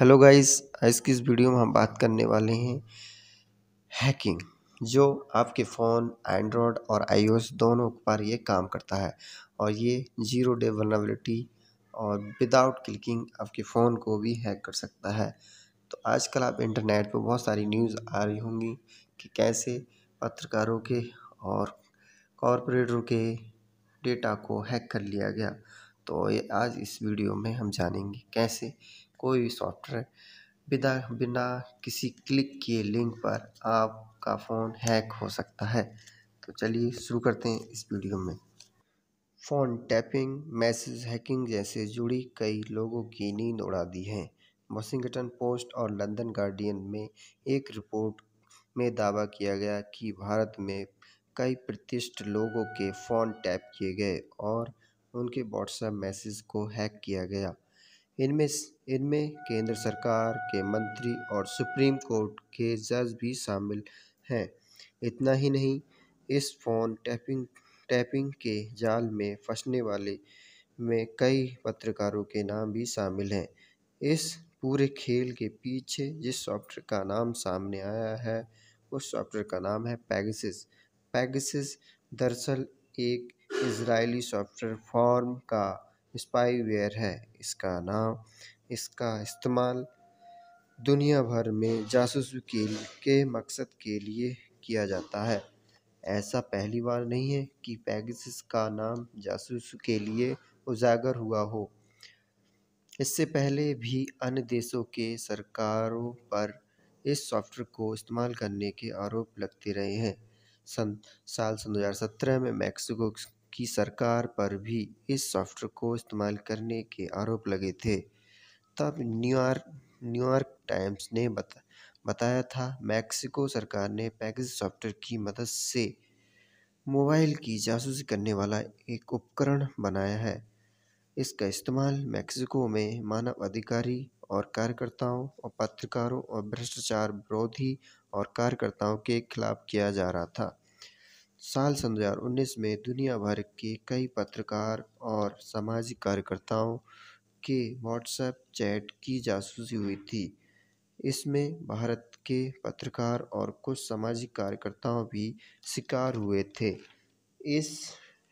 hello guys आज की इस वीडियो में हम बात करने वाले हैं हैकिंग जो आपके फ़ोन एंड्रॉयड और आईओएस दोनों पर ये काम करता है और ये जीरो डे वनबिलिटी और विदाउट क्लिकिंग आपके फ़ोन को भी हैक कर सकता है तो आजकल आप इंटरनेट पर बहुत सारी न्यूज़ आ रही होंगी कि कैसे पत्रकारों के और कॉरपोरेटरों के डेटा को हैक कर लिया गया तो ये आज इस वीडियो में हम जानेंगे कैसे कोई भी सॉफ्टवेयर बिना बिना किसी क्लिक किए लिंक पर आपका फ़ोन हैक हो सकता है तो चलिए शुरू करते हैं इस वीडियो में फ़ोन टैपिंग मैसेज हैकिंग जैसे जुड़ी कई लोगों की नींद उड़ा दी है वॉशिंगटन पोस्ट और लंदन गार्डियन में एक रिपोर्ट में दावा किया गया कि भारत में कई प्रतिष्ठ लोगों के फ़ोन टैप किए गए और उनके व्हाट्सएप मैसेज को हैक किया गया इनमें इनमें केंद्र सरकार के मंत्री और सुप्रीम कोर्ट के जज भी शामिल हैं इतना ही नहीं इस फ़ोन टैपिंग टैपिंग के जाल में फंसने वाले में कई पत्रकारों के नाम भी शामिल हैं इस पूरे खेल के पीछे जिस सॉफ्टवेयर का नाम सामने आया है उस सॉफ्टवेयर का नाम है पैगसिस पैगसिस दरअसल एक इजरायली सॉफ्टवेयर फॉर्म का स्पाईवेयर है इसका नाम इसका इस्तेमाल दुनिया भर में जासूसी के, के मकसद के लिए किया जाता है ऐसा पहली बार नहीं है कि पेगासस का नाम जासूस के लिए उजागर हुआ हो इससे पहले भी अन्य देशों के सरकारों पर इस सॉफ्टवेयर को इस्तेमाल करने के आरोप लगते रहे हैं सन साल सन 2017 में मैक्सिको की सरकार पर भी इस सॉफ्टवेयर को इस्तेमाल करने के आरोप लगे थे तब न्यूयॉर्क न्यूयॉर्क टाइम्स ने बता बताया था मैक्सिको सरकार ने पैकेज सॉफ्टवेयर की मदद से मोबाइल की जासूसी करने वाला एक उपकरण बनाया है इसका इस्तेमाल मैक्सिको में मानव अधिकारी और कार्यकर्ताओं और पत्रकारों और भ्रष्टाचार विरोधी और कार्यकर्ताओं के खिलाफ किया जा रहा था साल सन दो हज़ार उन्नीस में दुनिया भर के कई पत्रकार और सामाजिक कार्यकर्ताओं के व्हाट्सएप चैट की जासूसी हुई थी इसमें भारत के पत्रकार और कुछ सामाजिक कार्यकर्ताओं भी शिकार हुए थे इस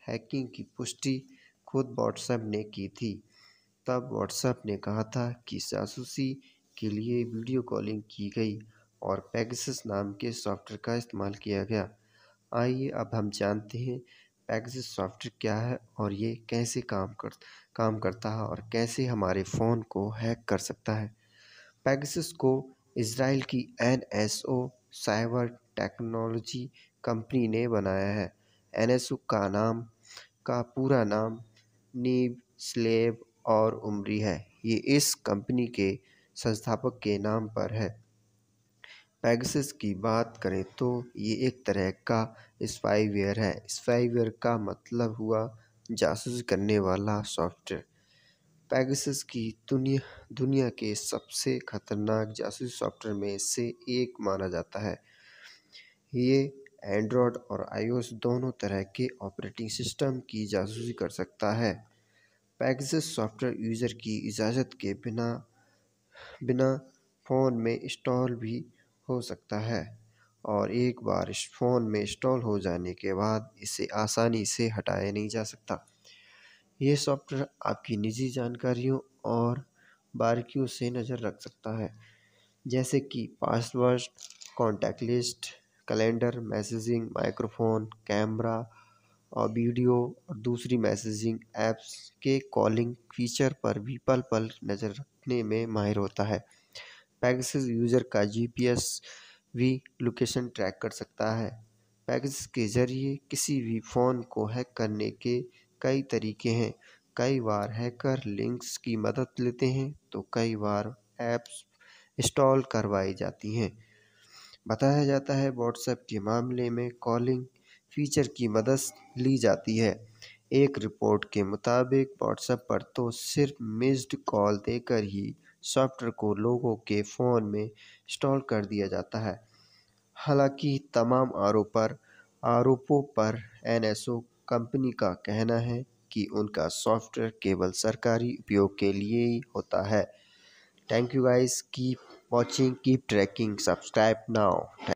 हैकिंग की पुष्टि खुद व्हाट्सएप ने की थी तब व्हाट्सएप ने कहा था कि जासूसी के लिए वीडियो कॉलिंग की गई और पैगसिस नाम के सॉफ्टवेयर का इस्तेमाल किया गया आइए अब हम जानते हैं पैगजिस सॉफ्टवेयर क्या है और ये कैसे काम कर काम करता है और कैसे हमारे फ़ोन को हैक कर सकता है पैगजिस को इसराइल की एन साइबर टेक्नोलॉजी कंपनी ने बनाया है एन का नाम का पूरा नाम नीब स्लेब और उमरी है ये इस कंपनी के संस्थापक के नाम पर है पैगसिस की बात करें तो ये एक तरह का स्पाईवेयर है स्पाईवेयर का मतलब हुआ जासूस करने वाला सॉफ्टवेयर पैगसिस की दुनिया दुनिया के सबसे खतरनाक जासूस सॉफ्टवेयर में से एक माना जाता है ये एंड्रॉयड और आईओएस दोनों तरह के ऑपरेटिंग सिस्टम की जासूसी कर सकता है पैगसिस सॉफ्टवेयर यूज़र की इजाज़त के बिना बिना फ़ोन में इंस्टॉल भी हो सकता है और एक बार इस फ़ोन में इंस्टॉल हो जाने के बाद इसे आसानी से हटाया नहीं जा सकता ये सॉफ्टवेयर आपकी निजी जानकारियों और बारीकियों से नज़र रख सकता है जैसे कि password contact list calendar messaging microphone camera और वीडियो और दूसरी मैसेजिंग ऐप्स के कॉलिंग फीचर पर भी पल पल नज़र रखने में माहिर होता है पैगसिस यूज़र का जीपीएस भी लोकेशन ट्रैक कर सकता है पैगसिस के ज़रिए किसी भी फ़ोन को हैक करने के कई तरीके हैं कई बार हैकर लिंक्स की मदद लेते हैं तो कई बार ऐप्स इंस्टॉल करवाई जाती हैं बताया जाता है व्हाट्सएप के मामले में कॉलिंग फीचर की मदद ली जाती है एक रिपोर्ट के मुताबिक व्हाट्सएप पर तो सिर्फ मिस्ड कॉल देकर ही सॉफ्टवेयर को लोगों के फ़ोन में इंस्टॉल कर दिया जाता है हालांकि तमाम आरोप पर आरोपों पर एनएसओ कंपनी का कहना है कि उनका सॉफ्टवेयर केवल सरकारी उपयोग के लिए ही होता है thank you guys keep watching keep tracking subscribe now